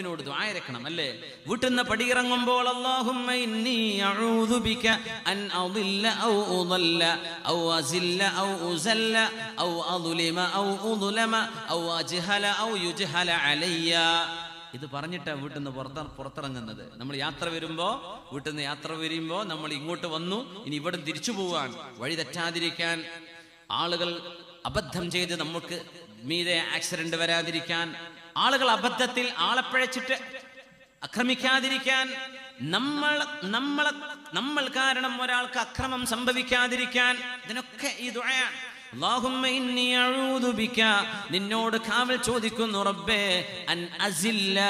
റബ്ബിനോട് ദ്വായരക്കണം അല്ലേ വീട്ടിൽ നിന്ന് പടിയിറങ്ങുമ്പോൾ ഇത് പറഞ്ഞിട്ട് വീട്ടിൽ നിന്ന് പുറത്ത പുറത്തിറങ്ങുന്നത് നമ്മൾ യാത്ര വരുമ്പോ വീട്ടിൽ നിന്ന് യാത്ര വരുമ്പോ നമ്മൾ ഇങ്ങോട്ട് വന്നു ഇനി ഇവിടെ തിരിച്ചു പോവാൻ വഴി തെറ്റാതിരിക്കാൻ ആളുകൾ അബദ്ധം ചെയ്ത് നമുക്ക് മീതെ ആക്സിഡന്റ് വരാതിരിക്കാൻ ആളുകൾ അബദ്ധത്തിൽ ആളെ പിഴച്ചിട്ട് അക്രമിക്കാതിരിക്കാൻ നമ്മൾ നമ്മൾ നമ്മൾ കാരണം ഒരാൾക്ക് അക്രമം സംഭവിക്കാതിരിക്കാൻ ഇതിനൊക്കെ ഈ ദുഴയാണ് നിന്നോട് കാവൽ ചോദിക്കുന്നു റബ്ബേ അൻ അസില്ല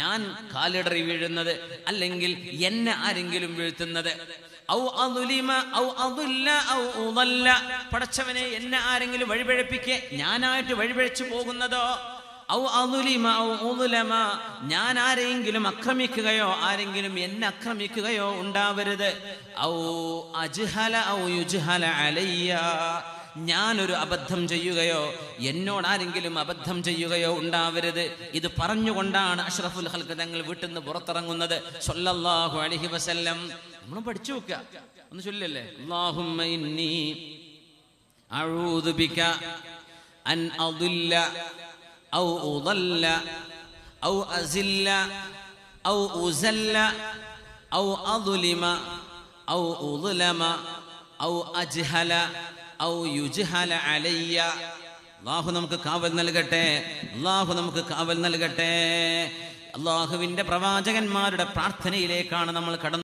ഞാൻ കാലിടറി വീഴുന്നത് അല്ലെങ്കിൽ എന്നെ ആരെങ്കിലും വീഴ്ത്തുന്നത് പടച്ചവനെ എന്നെ ആരെങ്കിലും വഴിപഴപ്പിക്കെ ഞാനായിട്ട് വഴിപഴച്ചു പോകുന്നതോ ഔ അതുലിമ ഔ ഉതുലമ ഞാൻ ആരെങ്കിലും അക്രമിക്കുകയോ ആരെങ്കിലും എന്നെ അക്രമിക്കുകയോ ഉണ്ടാവരുത് ഔ അജ്ഹല ഔ യുജ്ഹല അലയ്യ ഞാനൊരു അബദ്ധം ചെയ്യുകയോ എന്നോട് ആരെങ്കിലും അബദ്ധം ചെയ്യുകയോ ഉണ്ടാവരുത് ഇത് പറഞ്ഞുകൊണ്ടാണ് അഷ്റഫുൽ ഹൽക്ക് തങ്ങൾ വീട്ടിൽ നിന്ന് പുറത്തിറങ്ങുന്നത് സൊല്ലാഹു അലഹി വസല്ലം നമ്മളും പഠിച്ചു വെക്കുക ഒന്ന് ചൊല്ലല്ലേ അള്ളാഹുമ്മ ഇന്നി അഊദു ബിക അൻ ഔ ഔ ഔ ഉസല്ല ഔ ഔ ഔ അജ്ഹല ഔ യുജ്ഹല അലയ്യ അള്ളാഹു നമുക്ക് കാവൽ നൽകട്ടെ അള്ളാഹു നമുക്ക് കാവൽ നൽകട്ടെ അള്ളാഹുവിന്റെ പ്രവാചകന്മാരുടെ പ്രാർത്ഥനയിലേക്കാണ് നമ്മൾ കടന്നു